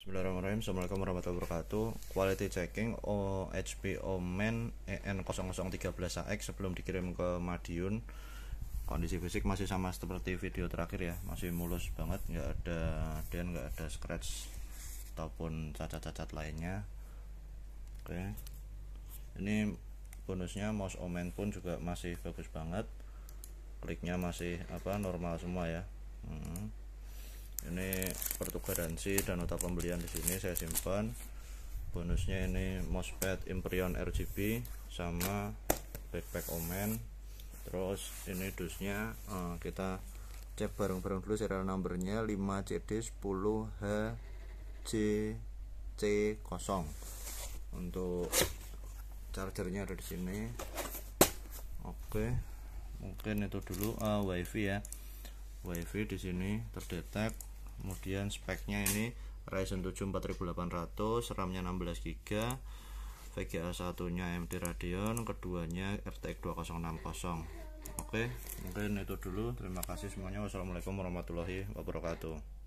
Bismillahirrahmanirrahim Assalamualaikum warahmatullahi wabarakatuh Quality checking OHPO Men EN0013AX sebelum dikirim ke Madiun Kondisi fisik masih sama seperti video terakhir ya Masih mulus banget nggak ada dan nggak ada scratch Ataupun cacat-cacat lainnya Oke Ini bonusnya mouse Omen pun juga masih bagus banget Kliknya masih apa normal semua ya hmm garansi dan nota pembelian di sini saya simpan bonusnya ini MOSFET Imperion RGB sama backpack Omen terus ini dusnya uh, eh, kita cek bareng-bareng dulu serial numbernya 5CD 10H c 0 untuk chargernya ada di sini oke mungkin itu dulu uh, wifi ya wifi di sini terdetek kemudian speknya ini Ryzen 7 4800 RAM nya 16GB VGA satunya MT Radeon keduanya RTX 2060 oke mungkin itu dulu terima kasih semuanya wassalamualaikum warahmatullahi wabarakatuh